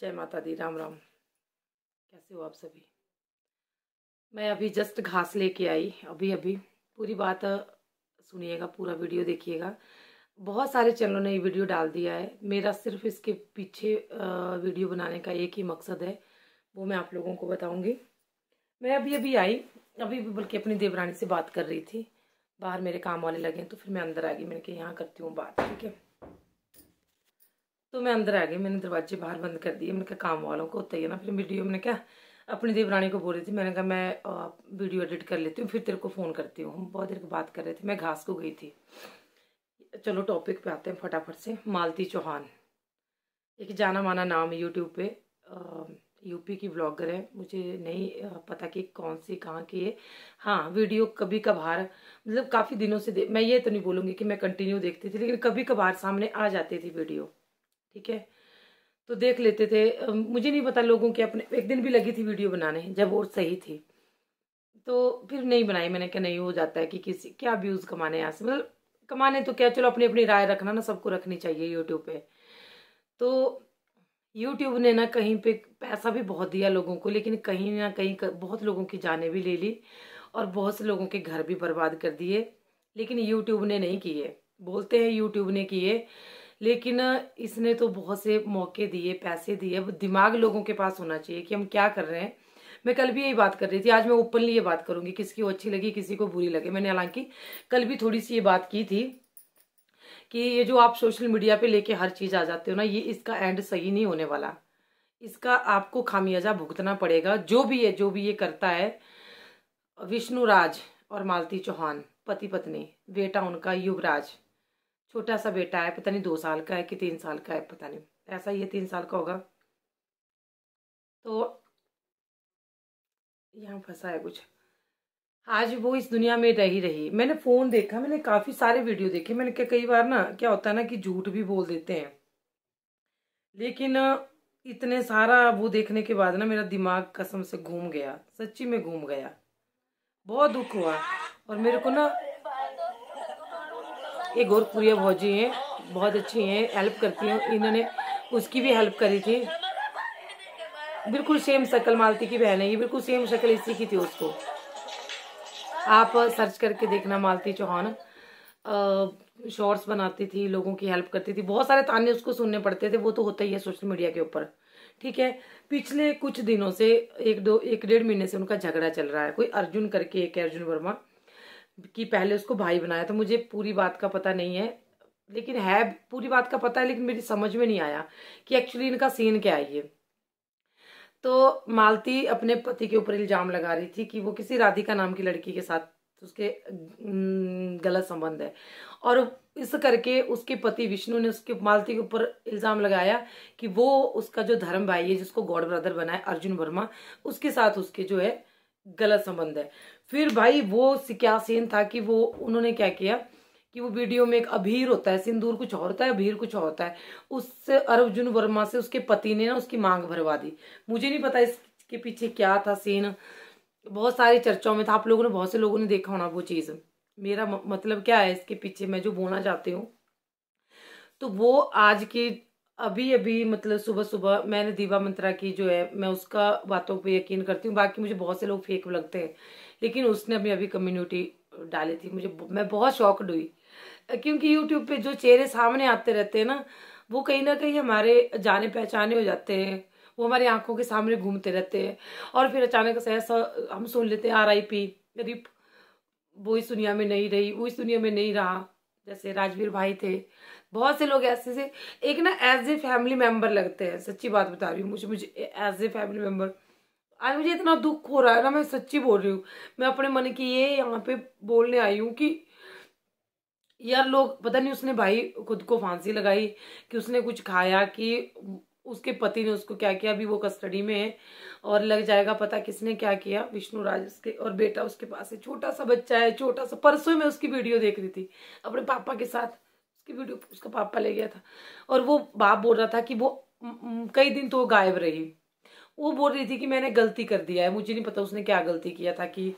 जय माता दी राम राम कैसे हो आप सभी मैं अभी जस्ट घास लेके आई अभी अभी पूरी बात सुनिएगा पूरा वीडियो देखिएगा बहुत सारे चैनलों ने ये वीडियो डाल दिया है मेरा सिर्फ इसके पीछे वीडियो बनाने का एक ही मकसद है वो मैं आप लोगों को बताऊंगी मैं अभी अभी आई अभी बल्कि अपनी देवरानी से बात कर रही थी बाहर मेरे काम वाले लगे तो फिर मैं अंदर आ गई मैंने कहा यहाँ करती हूँ बात ठीक है तो मैं अंदर आ गई मैंने दरवाजे बाहर बंद कर दिए मैंने कहा काम वालों को होता ही है ना फिर वीडियो मैंने क्या अपनी देवरानी को बोल रही थी मैंने कहा मैं वीडियो एडिट कर लेती हूँ फिर तेरे को फ़ोन करती हूँ हम बहुत देर को बात कर रहे थे मैं घास को गई थी चलो टॉपिक पे आते हैं फटाफट से मालती चौहान एक जाना माना नाम है यूट्यूब पे यूपी की ब्लॉगर है मुझे नहीं पता कि कौन सी कहाँ की है हाँ वीडियो कभी कभार मतलब काफ़ी दिनों से मैं ये तो नहीं बोलूँगी कि मैं कंटिन्यू देखती थी लेकिन कभी कभार सामने आ जाती थी वीडियो ठीक है तो देख लेते थे मुझे नहीं पता लोगों के अपने एक दिन भी लगी थी वीडियो बनाने जब और सही थी तो फिर नहीं बनाई मैंने कहा नहीं हो जाता है कि किसी क्या व्यूज़ कमाने यहाँ से मतलब कमाने तो क्या चलो अपनी अपनी राय रखना ना सबको रखनी चाहिए यूट्यूब पे तो यूट्यूब ने ना कहीं पे पैसा भी बहुत दिया लोगों को लेकिन कहीं ना कहीं बहुत लोगों की जाने भी ले ली और बहुत से लोगों के घर भी बर्बाद कर दिए लेकिन यूट्यूब ने नहीं किए बोलते हैं यूट्यूब ने किए लेकिन इसने तो बहुत से मौके दिए पैसे दिए दिमाग लोगों के पास होना चाहिए कि हम क्या कर रहे हैं मैं कल भी यही बात कर रही थी आज मैं ओपनली ये बात करूंगी किसी को अच्छी लगी किसी को बुरी लगे मैंने हालांकि कल भी थोड़ी सी ये बात की थी कि ये जो आप सोशल मीडिया पे लेके हर चीज़ आ जाते हो ना ये इसका एंड सही नहीं होने वाला इसका आपको खामियाजा भुगतना पड़ेगा जो भी है जो भी ये करता है विष्णु राज और मालती चौहान पति पत्नी बेटा उनका युवराज छोटा सा बेटा है पता नहीं दो साल का है कि तीन साल का है पता नहीं ऐसा ही है तीन साल का होगा तो यहाँ फंसा है कुछ आज वो इस दुनिया में रही रही मैंने फ़ोन देखा मैंने काफ़ी सारे वीडियो देखे मैंने क्या कई बार ना क्या होता है ना कि झूठ भी बोल देते हैं लेकिन इतने सारा वो देखने के बाद ना मेरा दिमाग कसम से घूम गया सच्ची में घूम गया बहुत दुख हुआ और मेरे को ना ये गोरखपुरिया भौजी हैं बहुत अच्छी हैं हेल्प करती हैं इन्होंने उसकी भी हेल्प करी थी बिल्कुल सेम शक्ल मालती की बहन है ये बिल्कुल सेम शक्ल इसी की थी उसको आप सर्च करके देखना मालती चौहान शॉर्ट्स बनाती थी लोगों की हेल्प करती थी बहुत सारे ताने उसको सुनने पड़ते थे वो तो होता ही है सोशल मीडिया के ऊपर ठीक है पिछले कुछ दिनों से एक दो एक डेढ़ महीने से उनका झगड़ा चल रहा है कोई अर्जुन करके एक है अर्जुन वर्मा कि पहले उसको भाई बनाया तो मुझे पूरी बात का पता नहीं है लेकिन है पूरी बात का पता है लेकिन मेरी समझ में नहीं आया कि एक्चुअली इनका सीन क्या है ये तो मालती अपने पति के ऊपर इल्ज़ाम लगा रही थी कि वो किसी राधिका नाम की लड़की के साथ उसके गलत संबंध है और इस करके उसके पति विष्णु ने उसके मालती के ऊपर इल्ज़ाम लगाया कि वो उसका जो धर्म भाई है जिसको गॉड ब्रदर बनाए अर्जुन वर्मा उसके साथ उसके जो है गलत संबंध है फिर भाई वो क्या सीन था कि वो उन्होंने क्या किया कि वो वीडियो में एक अभीर होता है सिंदूर कुछ और होता है अभीर कुछ और होता है उस अर्जुन वर्मा से उसके पति ने ना उसकी मांग भरवा दी मुझे नहीं पता इसके पीछे क्या था सीन बहुत सारी चर्चाओं में था आप लोगों ने बहुत से लोगों ने देखा होना वो चीज़ मेरा मतलब क्या है इसके पीछे मैं जो बोलना चाहती हूँ तो वो आज की अभी अभी मतलब सुबह सुबह मैंने दीवा मंत्रा की जो है मैं उसका बातों पे यकीन करती हूँ बाकी मुझे बहुत से लोग फेक लगते हैं लेकिन उसने अभी अभी कम्युनिटी डाली थी मुझे मैं बहुत शॉकड हुई क्योंकि यूट्यूब पे जो चेहरे सामने आते रहते हैं ना वो कहीं ना कहीं हमारे जाने पहचाने हो जाते हैं वो हमारी आंखों के सामने घूमते रहते हैं और फिर अचानक से ऐसा हम सुन लेते हैं आर आई पी रिप वो इस दुनिया में नहीं रही वो इस दुनिया में नहीं रहा जैसे राजवीर भाई थे बहुत से लोग ऐसे से एक ना एज ए फैमिली मेम्बर लगते हैं सच्ची बात बता रही हूँ मुझे मुझे एज ए फैमिली मेम्बर आज मुझे इतना दुख हो रहा है ना मैं सच्ची बोल रही हूँ मैं अपने मन की ये यहाँ पे बोलने आई हूँ कि यार लोग पता नहीं उसने भाई खुद को फांसी लगाई कि उसने कुछ खाया कि उसके पति ने उसको क्या किया अभी वो कस्टडी में है और लग जाएगा पता किसने क्या किया विष्णु राज उसके और बेटा उसके पास है छोटा सा बच्चा है छोटा सा परसों में उसकी वीडियो देख रही थी अपने पापा के साथ उसकी वीडियो उसका पापा ले गया था और वो बाप बोल रहा था कि वो कई दिन तो वो गायब रही वो बोल रही थी कि मैंने गलती कर दिया है मुझे नहीं पता उसने क्या गलती किया था कि आ,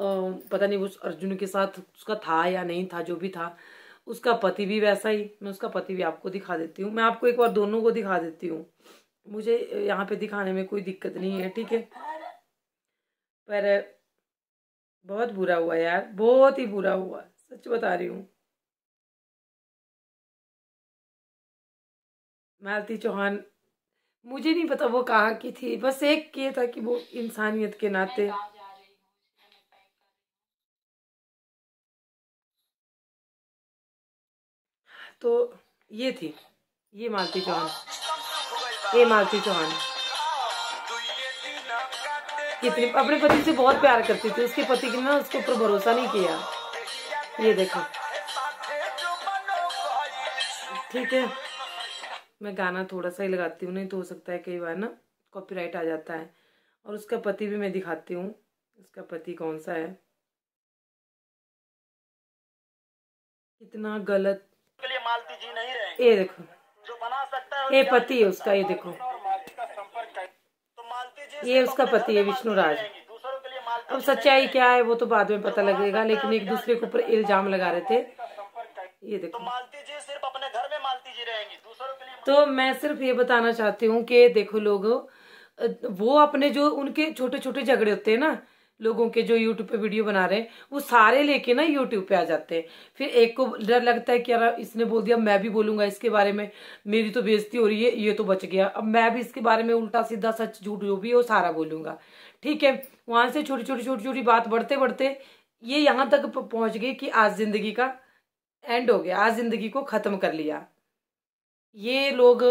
पता नहीं वो अर्जुन के साथ उसका था या नहीं था जो भी था उसका पति भी वैसा ही मैं उसका पति भी आपको दिखा देती हूँ मैं आपको एक बार दोनों को दिखा देती हूँ मुझे यहाँ पे दिखाने में कोई दिक्कत नहीं है ठीक है पर बहुत बुरा हुआ यार बहुत ही बुरा हुआ सच बता रही हूँ मालती चौहान मुझे नहीं पता वो कहाँ की थी बस एक ये था कि वो इंसानियत के नाते तो ये थी ये मालती चौहान ये मालती चौहान कितनी अपने पति से बहुत प्यार करती थी उसके पति की ना उसके ऊपर भरोसा नहीं किया ये देखो ठीक है मैं गाना थोड़ा सा ही लगाती हूँ नहीं तो हो सकता है कई बार ना कॉपीराइट आ जाता है और उसका पति भी मैं दिखाती हूँ उसका पति कौन सा है कितना गलत के लिए मालती जी नहीं रहे ये देखो जो बना सकता है ये पति है उसका ये देखो तो ये उसका पति है विष्णु राज अब सच्चाई क्या है वो तो बाद में पता तो लगेगा लेकिन एक दूसरे के ऊपर इल्जाम लगा रहे थे ये देखो तो तो मैं सिर्फ ये बताना चाहती हूँ कि देखो लोग वो अपने जो उनके छोटे छोटे झगड़े होते हैं ना लोगों के जो यूट्यूब पे वीडियो बना रहे हैं वो सारे लेके ना यूट्यूब पे आ जाते हैं फिर एक को डर लगता है कि यार इसने बोल दिया मैं भी बोलूंगा इसके बारे में मेरी तो बेइज्जती हो रही है ये तो बच गया अब मैं भी इसके बारे में उल्टा सीधा सच झूठ जो भी है वो सारा बोलूंगा ठीक है वहां से छोटी छोटी छोटी छोटी बात बढ़ते बढ़ते ये यहाँ तक पहुंच गई कि आज जिंदगी का एंड हो गया आज जिंदगी को खत्म कर लिया ये लोग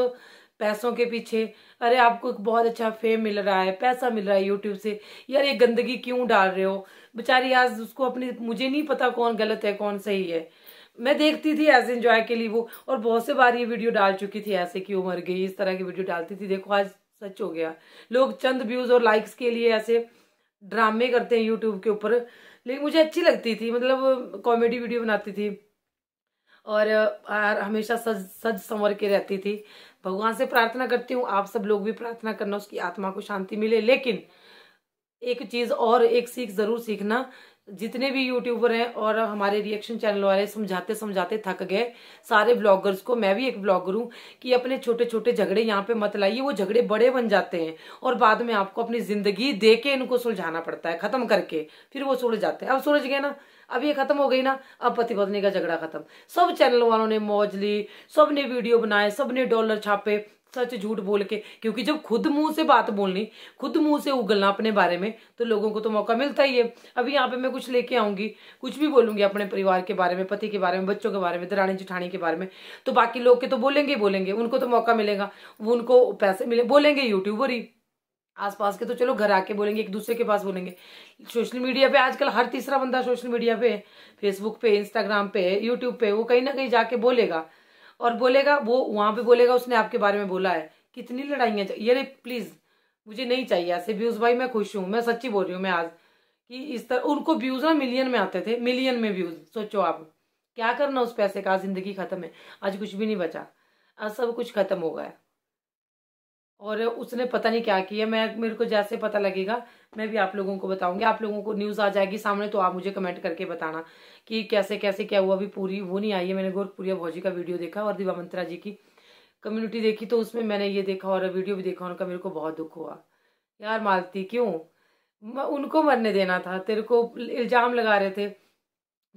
पैसों के पीछे अरे आपको एक बहुत अच्छा फेम मिल रहा है पैसा मिल रहा है यूट्यूब से यार ये गंदगी क्यों डाल रहे हो बेचारी आज उसको अपनी मुझे नहीं पता कौन गलत है कौन सही है मैं देखती थी ऐसे इंजॉय के लिए वो और बहुत से बार ये वीडियो डाल चुकी थी ऐसे की मर गई इस तरह की वीडियो डालती थी देखो आज सच हो गया लोग चंद व्यूज़ और लाइक्स के लिए ऐसे ड्रामे करते हैं यूट्यूब के ऊपर लेकिन मुझे अच्छी लगती थी मतलब कॉमेडी वीडियो बनाती थी और हमेशा सज सज संवर के रहती थी भगवान से प्रार्थना करती हूँ आप सब लोग भी प्रार्थना करना उसकी आत्मा को शांति मिले लेकिन एक चीज़ और एक सीख ज़रूर सीखना जितने भी यूट्यूबर हैं और हमारे रिएक्शन चैनल वाले समझाते समझाते थक गए सारे ब्लॉगर्स को मैं भी एक ब्लॉगर हूँ कि अपने छोटे छोटे झगड़े यहाँ पे मत लाइए वो झगड़े बड़े बन जाते हैं और बाद में आपको अपनी जिंदगी दे के इनको सुलझाना पड़ता है खत्म करके फिर वो सुलझ जाते हैं अब सुलझ गए ना अब ये खत्म हो गई ना अब पति पत्नी का झगड़ा खत्म सब चैनल वालों ने मौज ली सब ने वीडियो बनाए सब ने डॉलर छापे सच झूठ बोल के क्योंकि जब खुद मुंह से बात बोलनी खुद मुंह से उगलना अपने बारे में तो लोगों को तो मौका मिलता ही है अभी यहाँ पे मैं कुछ लेके आऊंगी कुछ भी बोलूंगी अपने परिवार के बारे में पति के बारे में बच्चों के बारे में दराणी जिठानी के बारे में तो बाकी लोग के तो बोलेंगे ही बोलेंगे उनको तो मौका मिलेगा उनको पैसे मिले बोलेंगे यूट्यूबर ही आसपास के तो चलो घर आके बोलेंगे एक दूसरे के पास बोलेंगे सोशल मीडिया पे आजकल हर तीसरा बंदा सोशल मीडिया पे फेसबुक पे इंस्टाग्राम पे यूट्यूब पे वो कहीं ना कहीं जाके बोलेगा और बोलेगा वो वहां पे बोलेगा उसने आपके बारे में बोला है कितनी लड़ाइया ये प्लीज़ मुझे नहीं चाहिए ऐसे व्यूज़ भाई मैं खुश हूँ मैं सच्ची बोल रही हूँ मैं आज कि इस तरह उनको व्यूज़ ना मिलियन में आते थे मिलियन में व्यूज़ सोचो आप क्या करना उस पैसे का जिंदगी खत्म है आज कुछ भी नहीं बचा आज सब कुछ खत्म हो गया और उसने पता नहीं क्या किया मैं मेरे को जैसे पता लगेगा मैं भी आप लोगों को बताऊंगी आप लोगों को न्यूज़ आ जाएगी सामने तो आप मुझे कमेंट करके बताना कि कैसे कैसे क्या हुआ अभी पूरी वो नहीं आई है मैंने गोरखपुरिया भौजी का वीडियो देखा और दिवा मंत्रा जी की कम्युनिटी देखी तो उसमें मैंने ये देखा और वीडियो भी देखा उनका मेरे को बहुत दुख हुआ यार मालती क्यों उनको मरने देना था तेरे को इल्ज़ाम लगा रहे थे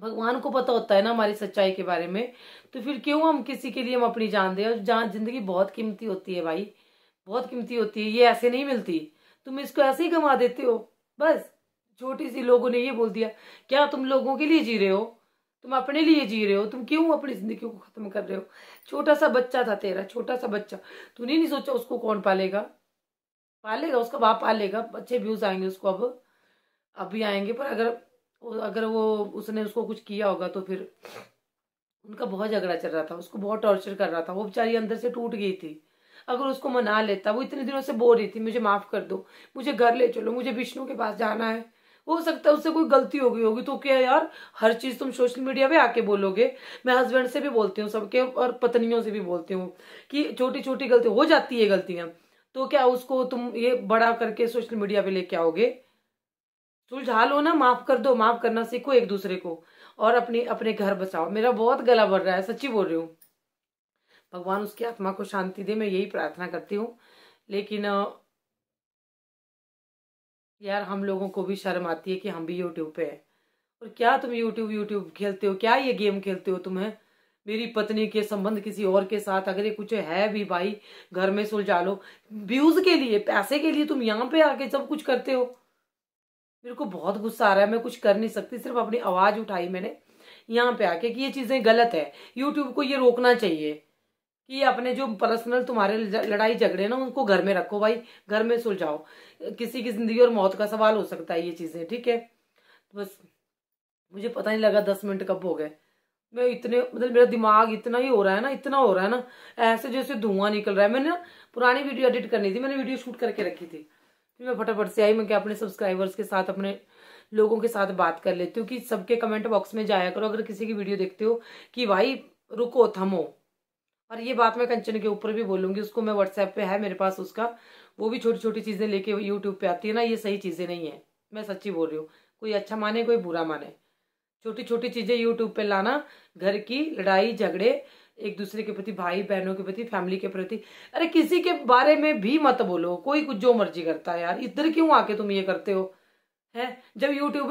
भगवान को पता होता है ना हमारी सच्चाई के बारे में तो फिर क्यों हम किसी के लिए हम अपनी जान दें और जान जिंदगी बहुत कीमती होती है भाई बहुत कीमती होती है ये ऐसे नहीं मिलती तुम इसको ऐसे ही कमा देते हो बस छोटी सी लोगों ने ये बोल दिया क्या तुम लोगों के लिए जी रहे हो तुम अपने लिए जी रहे हो तुम क्यों अपनी जिंदगी को खत्म कर रहे हो छोटा सा बच्चा था तेरा छोटा सा बच्चा तूने नहीं सोचा उसको कौन पालेगा पालेगा उसका बाप पालेगा अच्छे व्यूज आएंगे उसको अब अभी आएंगे पर अगर अगर वो उसने उसको कुछ किया होगा तो फिर उनका बहुत झगड़ा चल रहा था उसको बहुत टॉर्चर कर रहा था वो बेचारी अंदर से टूट गई थी अगर उसको मना लेता वो इतने दिनों से बोल रही थी मुझे माफ कर दो मुझे घर ले चलो मुझे विष्णु के पास जाना है हो सकता है उससे कोई गलती हो गई होगी तो क्या यार हर चीज तुम सोशल मीडिया पे आके बोलोगे मैं हस्बैंड से भी बोलती हूँ सबके और पत्नियों से भी बोलती हूँ कि छोटी छोटी गलती हो जाती है गलतियां तो क्या उसको तुम ये बड़ा करके सोशल मीडिया पे लेके आओगे सुलझा लो ना माफ कर दो माफ करना सीखो एक दूसरे को और अपने अपने घर बचाओ मेरा बहुत गला भर रहा है सच्ची बोल रही हूँ भगवान उसकी आत्मा को शांति दे मैं यही प्रार्थना करती हूँ लेकिन यार हम लोगों को भी शर्म आती है कि हम भी यूट्यूब पे हैं और क्या तुम यूट्यूब यूट्यूब खेलते हो क्या ये गेम खेलते हो तुम्हें मेरी पत्नी के संबंध किसी और के साथ अगर ये कुछ है भी भाई घर में सुलझा लो व्यूज के लिए पैसे के लिए तुम यहाँ पे आके सब कुछ करते हो मेरे को बहुत गुस्सा आ रहा है मैं कुछ कर नहीं सकती सिर्फ अपनी आवाज उठाई मैंने यहाँ पे आके कि ये चीजें गलत है यूट्यूब को ये रोकना चाहिए कि अपने जो पर्सनल तुम्हारे लड़ाई झगड़े ना उनको घर में रखो भाई घर में सुलझाओ किसी की जिंदगी और मौत का सवाल हो सकता है ये चीज़ें ठीक है तो बस मुझे पता नहीं लगा दस मिनट कब हो गए मैं इतने मतलब मेरा दिमाग इतना ही हो रहा है ना इतना हो रहा है ना ऐसे जैसे धुआं निकल रहा है मैंने ना पुरानी वीडियो एडिट करनी थी मैंने वीडियो शूट करके रखी थी फिर मैं फटाफट से आई मैं क्या अपने सब्सक्राइबर्स के साथ अपने लोगों के साथ बात कर लेती हूँ कि सबके कमेंट बॉक्स में जाया करो अगर किसी की वीडियो देखते हो कि भाई रुको थमो और ये बात मैं कंचन के ऊपर भी बोलूंगी उसको मैं व्हाट्सएप पे है मेरे पास उसका वो भी छोटी छोटी चीज़ें लेके यूट्यूब पे आती है ना ये सही चीज़ें नहीं है मैं सच्ची बोल रही हूँ कोई अच्छा माने कोई बुरा माने छोटी छोटी चीज़ें यूट्यूब पे लाना घर की लड़ाई झगड़े एक दूसरे के प्रति भाई बहनों के प्रति फैमिली के प्रति अरे किसी के बारे में भी मत बोलो कोई कुछ जो मर्जी करता है यार इधर क्यों आके तुम ये करते हो है जब यूट्यूब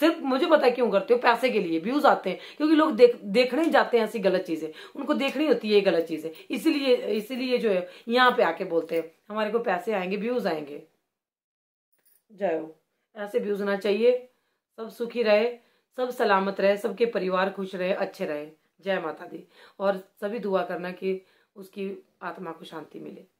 सिर्फ मुझे पता क्यों करते हो पैसे के लिए व्यूज आते हैं क्योंकि लोग देख देखने जाते हैं ऐसी गलत चीजें उनको देखनी होती है ये गलत चीजें इसीलिए इसीलिए जो है यहाँ पे आके बोलते हैं हमारे को पैसे आएंगे व्यूज आएंगे जय हो ऐसे व्यूज होना चाहिए सब सुखी रहे सब सलामत रहे सबके परिवार खुश रहे अच्छे रहे जय माता दी और सभी दुआ करना कि उसकी आत्मा को शांति मिले